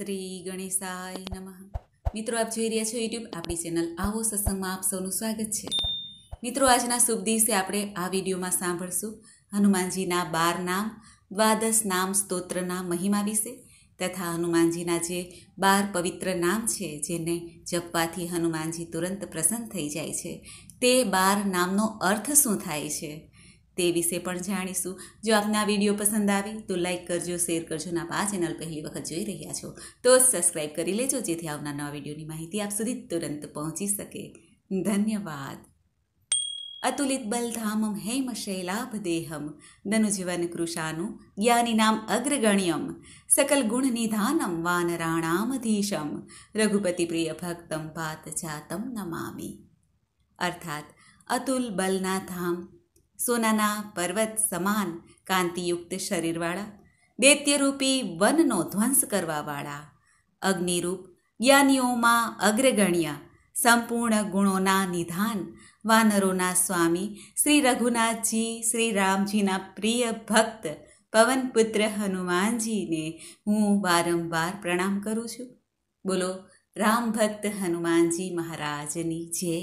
શ્રી ગણેશાય નમઃ મિત્રો આપ જોઈ રહ્યા છો યુટ્યુબ આપણી ચેનલ આવો સત્સંગમાં આપ સૌનું સ્વાગત છે મિત્રો આજના શુભ દિવસે આપણે આ વિડીયોમાં સાંભળશું હનુમાનજીના બાર નામ દ્વાદશ નામ સ્તોત્રના મહિમા વિશે તથા હનુમાનજીના જે બાર પવિત્ર નામ છે જેને જપવાથી હનુમાનજી તુરંત પ્રસન્ન થઈ જાય છે તે બાર નામનો અર્થ શું થાય છે તે વિશે પણ જાણીશું જો આપના વિડીયો પસંદ આવે તો લાઇક કરજો શેર કરજો અને આપ આ ચેનલ પહેલી વખત જોઈ રહ્યા છો તો સબસ્ક્રાઈબ કરી લેજો જેથી આવનાર નવા વિડીયોની માહિતી આપ સુધી તુરંત પહોંચી શકે ધન્યવાદ અતુલિત બલધામ હૈમ શૈલાભ દેહમ ધનુજીવન કૃષાનું જ્ઞાનીનામ અગ્રગણ્યમ સકલ ગુણ નિધાનમ વાનરાણામધીશમ રઘુપતિ પ્રિય ભક્તમ પાત જાતમ નમામી અર્થાત અતુલ બલના ધામ સોનાના પર્વત સમાન કાંતિયુક્ત શરીરવાળા દૈત્યરૂપી વનનો ધ્વંસ કરવાવાળા અગ્નિરૂપ જ્ઞાનીઓમાં અગ્રગણ્યા સંપૂર્ણ ગુણોના નિધાન વાનરોના સ્વામી શ્રી રઘુનાથજી શ્રી રામજીના પ્રિય ભક્ત પવનપુત્ર હનુમાનજીને હું વારંવાર પ્રણામ કરું છું બોલો રામ ભક્ત હનુમાનજી મહારાજની જય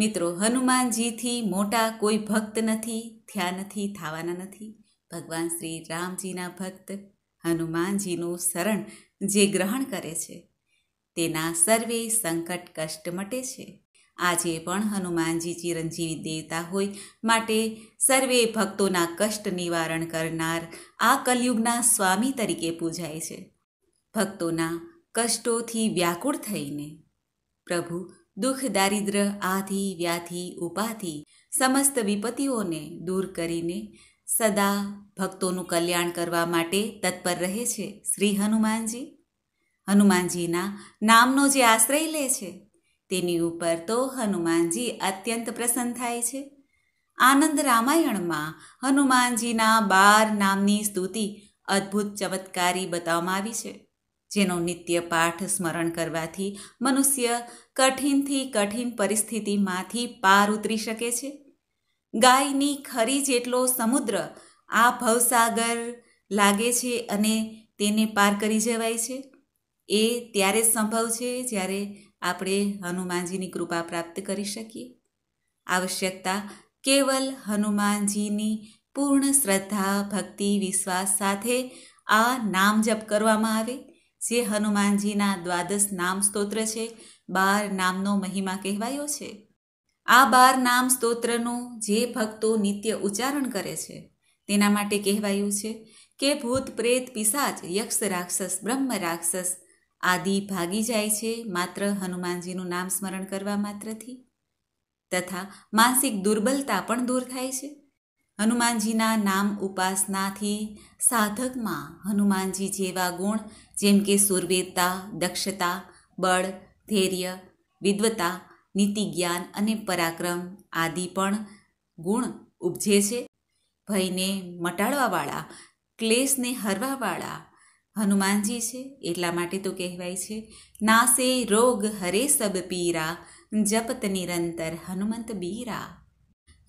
મિત્રો હનુમાનજીથી મોટા કોઈ ભક્ત નથી થયા નથી થવાના નથી ભગવાન શ્રી રામજીના ભક્ત હનુમાનજીનું શરણ જે ગ્રહણ કરે છે તેના સર્વે સંકટ કષ્ટ મટે છે આજે પણ હનુમાનજી ચિરંજીવી દેવતા હોય માટે સર્વે ભક્તોના કષ્ટ નિવારણ કરનાર આ કલયુગના સ્વામી તરીકે પૂજાય છે ભક્તોના કષ્ટોથી વ્યાકુળ થઈને પ્રભુ દુઃખ દારિદ્ર આધિ વ્યાધિ ઉપાધિ સમસ્ત વિપત્તિઓને દૂર કરીને સદા ભક્તોનું કલ્યાણ કરવા માટે તત્પર રહે છે શ્રી હનુમાનજી હનુમાનજીના નામનો જે આશ્રય લે છે તેની ઉપર તો હનુમાનજી અત્યંત પ્રસન્ન થાય છે આનંદ રામાયણમાં હનુમાનજીના બાર નામની સ્તુતિ અદ્ભુત ચમત્કારી બતાવવામાં આવી છે જેનો નિત્ય પાઠ સ્મરણ કરવાથી મનુષ્ય કઠિનથી કઠિન પરિસ્થિતિમાંથી પાર ઉતરી શકે છે ગાયની ખરી જેટલો સમુદ્ર આ ભવસાગર લાગે છે અને તેને પાર કરી જવાય છે એ ત્યારે જ સંભવ છે જ્યારે આપણે હનુમાનજીની કૃપા પ્રાપ્ત કરી શકીએ આવશ્યકતા કેવલ હનુમાનજીની પૂર્ણ શ્રદ્ધા ભક્તિ વિશ્વાસ સાથે આ નામ જપ કરવામાં આવે જે હનુમાનજીના દ્વાદશ નામ સ્તોત્ર છે બાર નામનો મહિમા કહેવાયો છે આ બાર નામ સ્તોત્રનું જે ભક્તો નિત્ય ઉચ્ચારણ કરે છે તેના માટે કહેવાયું છે કે ભૂત પ્રેત પિશાચ યક્ષ રાક્ષસ બ્રહ્મ રાક્ષસ આદિ ભાગી જાય છે માત્ર હનુમાનજીનું નામ સ્મરણ કરવા માત્રથી તથા માનસિક દુર્બલતા પણ દૂર થાય છે હનુમાનજીના નામ ઉપાસનાથી સાધકમાં હનુમાનજી જેવા ગુણ જેમ કે સુરવેદતા દક્ષતા બળ ધૈર્ય વિદ્વતા નીતિ જ્ઞાન અને પરાક્રમ આદિ પણ ગુણ ઉપજે છે ભયને મટાડવાવાળા ક્લેશને હરવાવાળા હનુમાનજી છે એટલા માટે તો કહેવાય છે નાસે રોગ હરે સબ પીરા જપત નિરંતર હનુમંત બીરા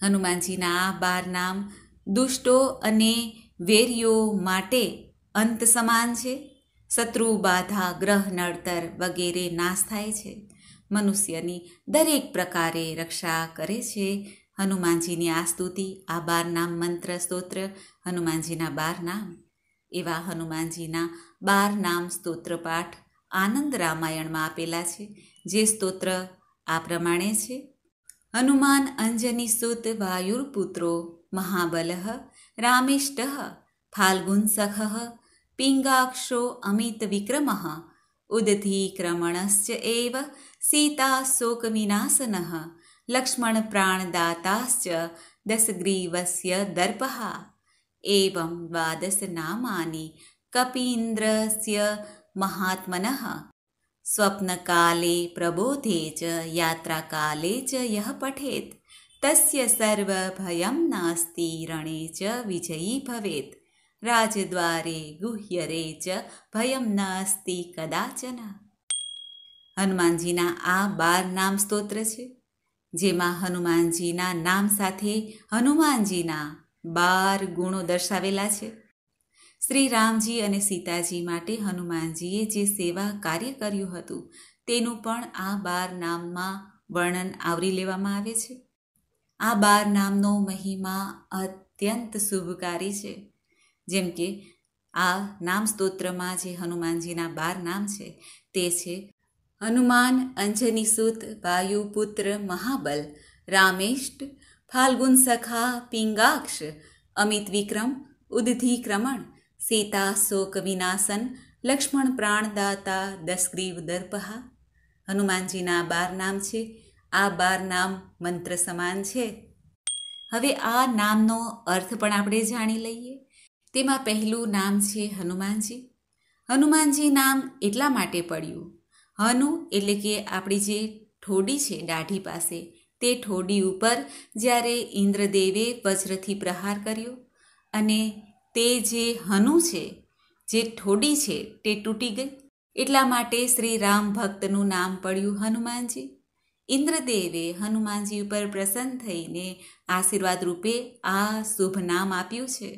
હનુમાનજીના આ બાર નામ દુષ્ટો અને વેરીઓ માટે અંત સમાન છે શત્રુ બાધા ગ્રહ નડતર વગેરે નાશ થાય છે મનુષ્યની દરેક પ્રકારે રક્ષા કરે છે હનુમાનજીની આ સ્તુતિ આ બાર નામ મંત્ર સ્તોત્ર હનુમાનજીના બાર નામ એવા હનુમાનજીના બાર નામ સ્તોત્ર પાઠ આનંદ રામાયણમાં આપેલા છે જે સ્તોત્ર આ પ્રમાણે છે हनुमान् अञ्जनीसुतवायुरपुत्रो महाबलः रामेष्टः फाल्गुंसखः पिङ्गाक्षो अमितविक्रमः उदधिक्रमणश्च एव सीताशोकविनाशनः लक्ष्मणप्राणदाताश्च दशग्रीवस्य दर्पः एवं द्वादशनामानि कपीन्द्रस्य महात्मनः સ્વપ્નકાલે પ્રબોધે ચ યાત્રાકાલે ચ યહ પઠેત તસ્ય સર્વભયમ નાસ્તિ રણે ચ વિજયી ભવેત રાજદ્વારે ગુહ્યરે ચ ભયમ નાસ્તિ કદાચન હનુમાનજીના આ બાર નામ સ્તોત્ર છે જેમાં હનુમાનજીના નામ સાથે હનુમાનજીના બાર ગુણો દર્શાવેલા છે શ્રી રામજી અને સીતાજી માટે હનુમાનજીએ જે સેવા કાર્ય કર્યું હતું તેનું પણ આ બાર નામમાં વર્ણન આવરી લેવામાં આવે છે આ બાર નામનો મહિમા અત્યંત શુભકારી છે જેમ કે આ નામ સ્તોત્રમાં જે હનુમાનજીના બાર નામ છે તે છે હનુમાન અંજનીસુત વાયુપુત્ર મહાબલ રામેષ્ટ ફાલ્ગુન સખા પિંગાક્ષ અમિત વિક્રમ ઉદધિક્રમણ સીતા શોક વિનાશન લક્ષ્મણ પ્રાણદાતા દસગ્રીવ દર્પહા હનુમાનજીના બાર નામ છે આ બાર નામ મંત્ર સમાન છે હવે આ નામનો અર્થ પણ આપણે જાણી લઈએ તેમાં પહેલું નામ છે હનુમાનજી હનુમાનજી નામ એટલા માટે પડ્યું હનુ એટલે કે આપણી જે ઠોડી છે દાઢી પાસે તે ઠોડી ઉપર જ્યારે ઇન્દ્રદેવે વજ્રથી પ્રહાર કર્યો અને તે જે હનુ છે જે ઠોડી છે તે તૂટી ગઈ એટલા માટે શ્રી રામ ભક્તનું નામ પડ્યું હનુમાનજી ઇન્દ્રદેવે હનુમાનજી ઉપર પ્રસન્ન થઈને આશીર્વાદ રૂપે આ શુભ નામ આપ્યું છે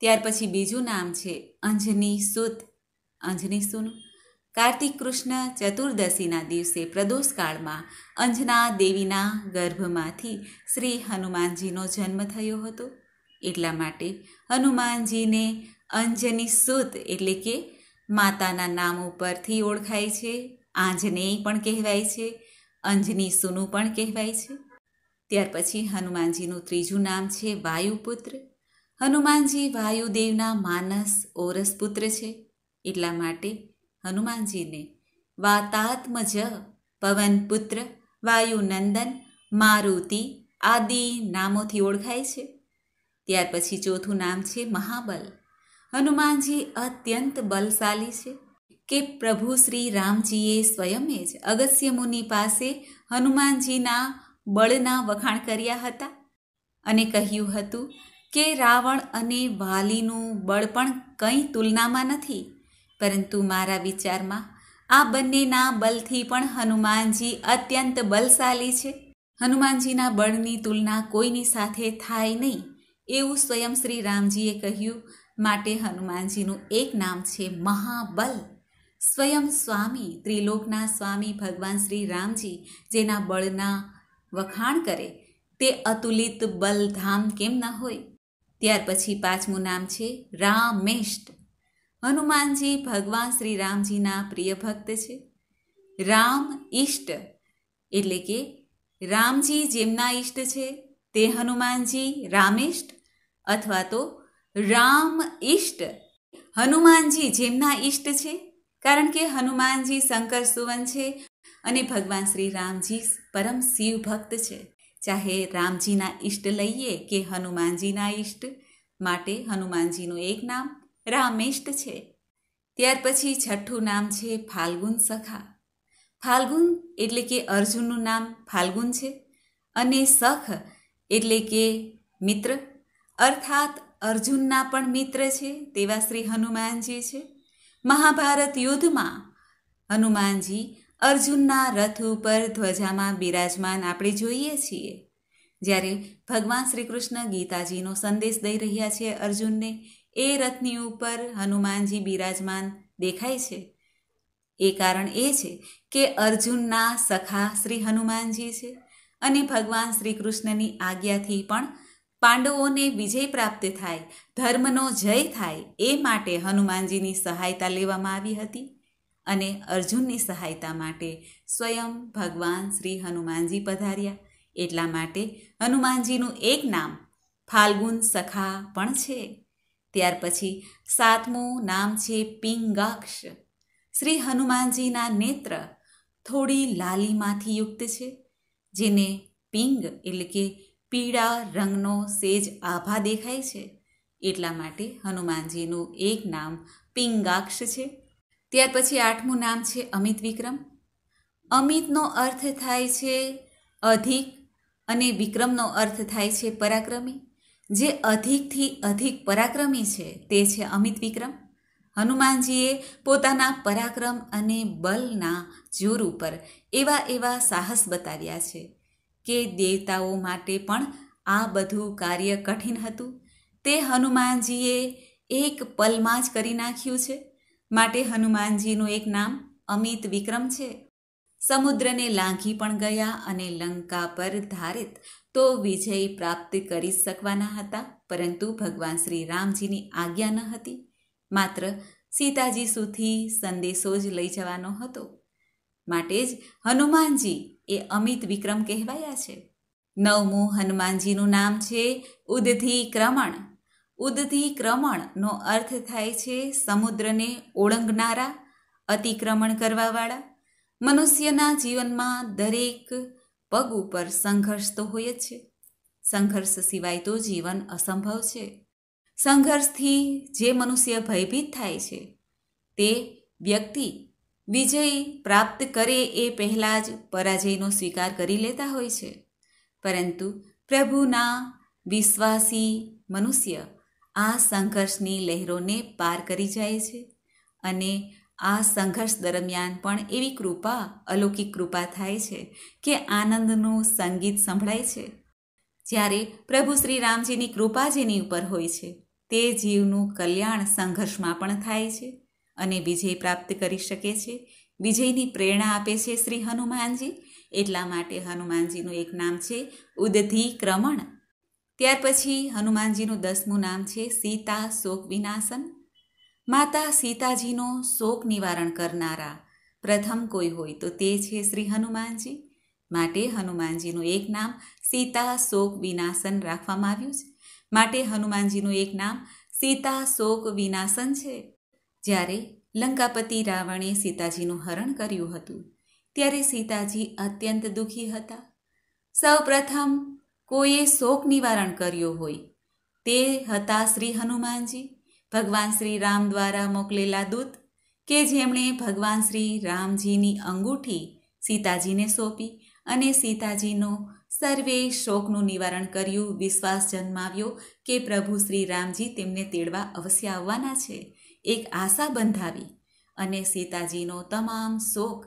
ત્યાર પછી બીજું નામ છે અંજની સુત અંજની સુનું કાર્તિક કૃષ્ણ ચતુર્દશીના દિવસે પ્રદોષકાળમાં અંજના દેવીના ગર્ભમાંથી શ્રી હનુમાનજીનો જન્મ થયો હતો એટલા માટે હનુમાનજીને અંજની સૂત એટલે કે માતાના નામ ઉપરથી ઓળખાય છે આંજનેય પણ કહેવાય છે અંજની સુનું પણ કહેવાય છે ત્યાર પછી હનુમાનજીનું ત્રીજું નામ છે વાયુપુત્ર હનુમાનજી વાયુદેવના માનસ ઓરસ પુત્ર છે એટલા માટે હનુમાનજીને વાતાત્મજ પવનપુત્ર વાયુનંદન મારુતિ આદિ નામોથી ઓળખાય છે ત્યાર પછી ચોથું નામ છે મહાબલ હનુમાનજી અત્યંત બલશાલી છે કે પ્રભુ શ્રી રામજીએ સ્વયં જ અગસ્ય મુનિ પાસે હનુમાનજીના બળના વખાણ કર્યા હતા અને કહ્યું હતું કે રાવણ અને વાલીનું બળ પણ કંઈ તુલનામાં નથી પરંતુ મારા વિચારમાં આ બંનેના બલથી પણ હનુમાનજી અત્યંત બલશાલી છે હનુમાનજીના બળની તુલના કોઈની સાથે થાય નહીં એવું સ્વયં શ્રી રામજીએ કહ્યું માટે હનુમાનજીનું એક નામ છે મહાબલ સ્વયં સ્વામી ત્રિલોકના સ્વામી ભગવાન શ્રી રામજી જેના બળના વખાણ કરે તે અતુલિત બલધામ કેમ ન હોય ત્યાર પછી પાંચમું નામ છે રામેષ્ટ હનુમાનજી ભગવાન શ્રી રામજીના પ્રિય ભક્ત છે રામ ઈષ્ટ એટલે કે રામજી જેમના ઈષ્ટ છે તે હનુમાનજી રામિષ્ટ અથવા તો રામ ઈષ્ટ હનુમાનજી જેમના ઈષ્ટ છે કારણ કે હનુમાનજી શંકર સુવન છે અને ભગવાન શ્રી રામજી પરમ શિવ ભક્ત છે ચાહે રામજીના ઈષ્ટ લઈએ કે હનુમાનજીના ઈષ્ટ માટે હનુમાનજીનું એક નામ રામેષ્ટ છે ત્યાર પછી છઠ્ઠું નામ છે ફાલ્ગુન સખા ફાલ્ગુન એટલે કે અર્જુનનું નામ ફાલ્ગુન છે અને સખ એટલે કે મિત્ર અર્થાત અર્જુનના પણ મિત્ર છે તેવા શ્રી હનુમાનજી છે મહાભારત યુદ્ધમાં હનુમાનજી અર્જુનના રથ ઉપર ધ્વજામાં બિરાજમાન આપણે જોઈએ છીએ જ્યારે ભગવાન શ્રી કૃષ્ણ ગીતાજીનો સંદેશ દઈ રહ્યા છે અર્જુનને એ રથની ઉપર હનુમાનજી બિરાજમાન દેખાય છે એ કારણ એ છે કે અર્જુનના સખા શ્રી હનુમાનજી છે અને ભગવાન શ્રી કૃષ્ણની આજ્ઞાથી પણ પાંડવોને વિજય પ્રાપ્ત થાય ધર્મનો જય થાય એ માટે હનુમાનજીની સહાયતા લેવામાં આવી હતી અને અર્જુનની સહાયતા માટે સ્વયં ભગવાન શ્રી હનુમાનજી પધાર્યા એટલા માટે હનુમાનજીનું એક નામ ફાલ્ગુન સખા પણ છે ત્યાર પછી સાતમું નામ છે પિંગાક્ષ શ્રી હનુમાનજીના નેત્ર થોડી લાલીમાંથી યુક્ત છે જેને પિંગ એટલે કે પીળા રંગનો સેજ આભા દેખાય છે એટલા માટે હનુમાનજીનું એક નામ પિંગાક્ષ છે ત્યાર પછી આઠમું નામ છે અમિત વિક્રમ અમિતનો અર્થ થાય છે અધિક અને વિક્રમનો અર્થ થાય છે પરાક્રમી જે અધિકથી અધિક પરાક્રમી છે તે છે અમિત વિક્રમ હનુમાનજીએ પોતાના પરાક્રમ અને બલના જોર ઉપર એવા એવા સાહસ બતાવ્યા છે કે દેવતાઓ માટે પણ આ બધું કાર્ય કઠિન હતું તે હનુમાનજીએ એક પલમાં જ કરી નાખ્યું છે માટે હનુમાનજીનું એક નામ અમિત વિક્રમ છે સમુદ્રને લાંઘી પણ ગયા અને લંકા પર ધારિત તો વિજય પ્રાપ્ત કરી શકવાના હતા પરંતુ ભગવાન શ્રી રામજીની આજ્ઞા ન હતી માત્ર સીતાજી સુધી સંદેશો જ લઈ જવાનો હતો માટે જ હનુમાનજી એ અમિત વિક્રમ કહેવાયા છે નવમું હનુમાનજીનું નામ છે ઉદ્ધિક્રમણ ઉદધિક્રમણનો અર્થ થાય છે સમુદ્રને ઓળંગનારા અતિક્રમણ કરવાવાળા મનુષ્યના જીવનમાં દરેક પગ ઉપર સંઘર્ષ તો હોય જ છે સંઘર્ષ સિવાય તો જીવન અસંભવ છે સંઘર્ષથી જે મનુષ્ય ભયભીત થાય છે તે વ્યક્તિ વિજય પ્રાપ્ત કરે એ પહેલાં જ પરાજયનો સ્વીકાર કરી લેતા હોય છે પરંતુ પ્રભુના વિશ્વાસી મનુષ્ય આ સંઘર્ષની લહેરોને પાર કરી જાય છે અને આ સંઘર્ષ દરમિયાન પણ એવી કૃપા અલૌકિક કૃપા થાય છે કે આનંદનું સંગીત સંભળાય છે જ્યારે પ્રભુ શ્રી રામજીની કૃપા જેની ઉપર હોય છે તે જીવનું કલ્યાણ સંઘર્ષમાં પણ થાય છે અને વિજય પ્રાપ્ત કરી શકે છે વિજયની પ્રેરણા આપે છે શ્રી હનુમાનજી એટલા માટે હનુમાનજીનું એક નામ છે ઉદધિક્રમણ ત્યાર પછી હનુમાનજીનું દસમું નામ છે સીતા શોક વિનાશન માતા સીતાજીનો શોક નિવારણ કરનારા પ્રથમ કોઈ હોય તો તે છે શ્રી હનુમાનજી માટે હનુમાનજીનું એક નામ સીતા શોક વિનાશન રાખવામાં આવ્યું છે માટે હનુમાનજીનું એક નામ સીતા શોક વિનાશન છે જ્યારે લંકાપતિ રાવણે સીતાજીનું હરણ કર્યું હતું ત્યારે સીતાજી અત્યંત દુઃખી હતા સૌપ્રથમ કોઈએ શોક નિવારણ કર્યો હોય તે હતા શ્રી હનુમાનજી ભગવાન શ્રી રામ દ્વારા મોકલેલા દૂત કે જેમણે ભગવાન શ્રી રામજીની અંગૂઠી સીતાજીને સોંપી અને સીતાજીનો સર્વે શોકનું નિવારણ કર્યું વિશ્વાસ જન્માવ્યો કે પ્રભુ શ્રી રામજી તેમને તેડવા અવશ્ય આવવાના છે એક આશા બંધાવી અને સીતાજીનો તમામ શોક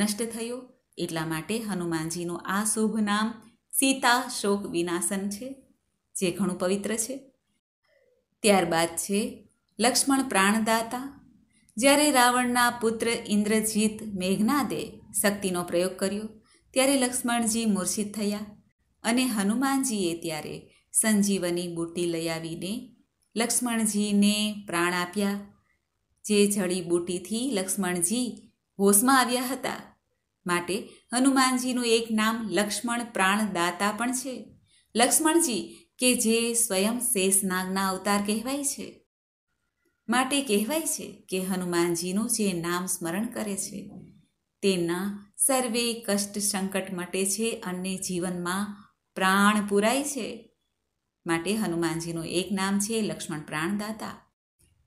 નષ્ટ થયો એટલા માટે હનુમાનજીનું આ શુભ નામ સીતા શોક વિનાશન છે જે ઘણું પવિત્ર છે ત્યારબાદ છે લક્ષ્મણ પ્રાણદાતા જ્યારે રાવણના પુત્ર ઇન્દ્રજીત મેઘનાદે શક્તિનો પ્રયોગ કર્યો ત્યારે લક્ષ્મણજી મૂર્છિત થયા અને હનુમાનજીએ ત્યારે સંજીવની બુટી લઈ આવીને લક્ષ્મણજીને પ્રાણ આપ્યા જે જડી બુટીથી લક્ષ્મણજી હોશમાં આવ્યા હતા માટે હનુમાનજીનું એક નામ લક્ષ્મણ પ્રાણદાતા પણ છે લક્ષ્મણજી કે જે સ્વયં શેષનાગના અવતાર કહેવાય છે માટે કહેવાય છે કે હનુમાનજીનું જે નામ સ્મરણ કરે છે તેના સર્વે કષ્ટ સંકટ મટે છે અને જીવનમાં પ્રાણ પૂરાય છે માટે હનુમાનજીનું એક નામ છે લક્ષ્મણ પ્રાણદાતા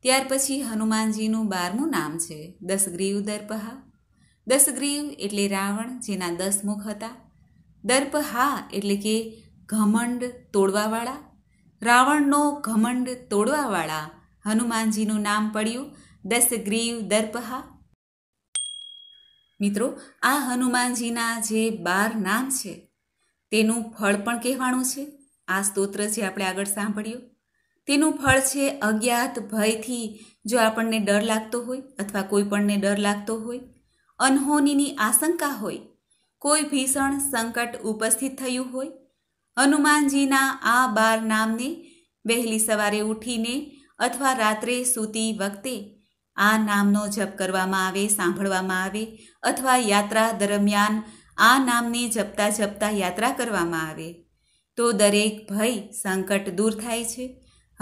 ત્યાર પછી હનુમાનજીનું બારમું નામ છે દસગ્રીવ દર્પહા દસગ્રીવ એટલે રાવણ જેના દસ મુખ હતા દર્પહા એટલે કે ઘમંડ તોડવાવાળા રાવણનો ઘમંડ તોડવાવાળા હનુમાનજીનું નામ પડ્યું દસગ્રીવ દર્પહા મિત્રો આ હનુમાનજીના જે બાર નામ છે તેનું ફળ પણ કહેવાનું છે આ સ્તોત્ર જે આપણે આગળ સાંભળ્યું તેનું ફળ છે અજ્ઞાત ભયથી જો આપણને ડર લાગતો હોય અથવા કોઈ પણને ડર લાગતો હોય અનહોનીની આશંકા હોય કોઈ ભીષણ સંકટ ઉપસ્થિત થયું હોય હનુમાનજીના આ બાર નામને વહેલી સવારે ઉઠીને અથવા રાત્રે સૂતી વખતે આ નામનો જપ કરવામાં આવે સાંભળવામાં આવે અથવા યાત્રા દરમિયાન આ નામને જપતા જપતા યાત્રા કરવામાં આવે તો દરેક ભય સંકટ દૂર થાય છે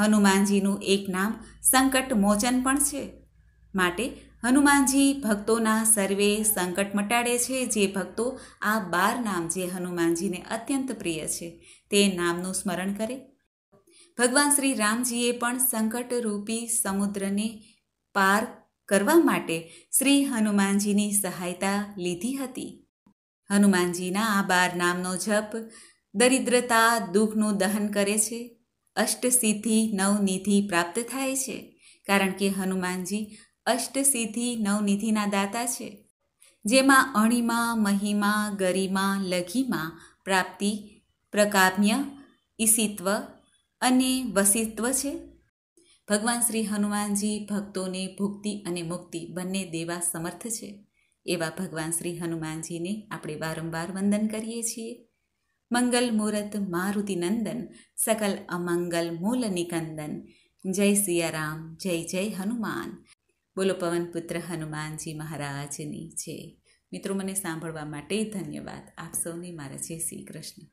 હનુમાનજીનું એક નામ સંકટ મોચન પણ છે માટે હનુમાનજી ભક્તોના સર્વે સંકટ મટાડે છે જે ભક્તો આ બાર નામ જે હનુમાનજીને અત્યંત પ્રિય છે તે નામનું સ્મરણ કરે ભગવાન શ્રી રામજીએ પણ સંકટરૂપી સમુદ્રને પાર કરવા માટે શ્રી હનુમાનજીની સહાયતા લીધી હતી હનુમાનજીના આ બાર નામનો જપ દરિદ્રતા દુઃખનું દહન કરે છે અષ્ટસિદ્ધિ નવનિધિ પ્રાપ્ત થાય છે કારણ કે હનુમાનજી અષ્ટસિદ્ધિ નવનિધિના દાતા છે જેમાં અણિમા મહિમા ગરિમા લઘિમા પ્રાપ્તિ પ્રકામ્ય ઈસિત્વ અને વસિત્વ છે ભગવાન શ્રી હનુમાનજી ભક્તોને ભુક્તિ અને મુક્તિ બંને દેવા સમર્થ છે એવા ભગવાન શ્રી હનુમાનજીને આપણે વારંવાર વંદન કરીએ છીએ મંગલ મુહૂર્ત મારુતિ નંદન સકલ અમંગલ મૂલ નિકંદન જય સિયારામ જય જય હનુમાન બોલો પવન પુત્ર હનુમાનજી મહારાજની છે મિત્રો મને સાંભળવા માટે ધન્યવાદ આપ સૌને મારા જય શ્રી કૃષ્ણ